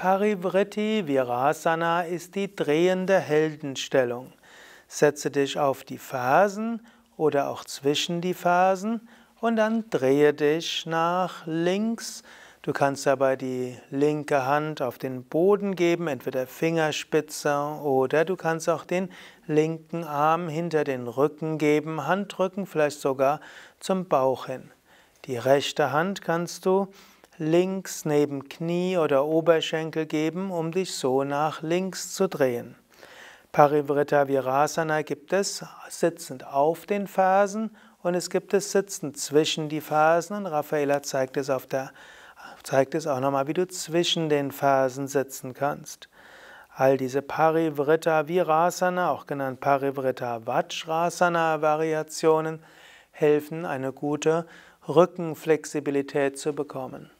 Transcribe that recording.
Parivritti Virasana ist die drehende Heldenstellung. Setze dich auf die Fersen oder auch zwischen die Fersen und dann drehe dich nach links. Du kannst dabei die linke Hand auf den Boden geben, entweder Fingerspitze oder du kannst auch den linken Arm hinter den Rücken geben, Handrücken vielleicht sogar zum Bauch hin. Die rechte Hand kannst du links neben Knie oder Oberschenkel geben, um dich so nach links zu drehen. Parivrita Virasana gibt es sitzend auf den Fersen und es gibt es sitzend zwischen die Fersen und Raffaella zeigt es auf der zeigt es auch nochmal, wie du zwischen den Fersen sitzen kannst. All diese Parivrita Virasana, auch genannt Parivrita Vajrasana Variationen, helfen, eine gute Rückenflexibilität zu bekommen.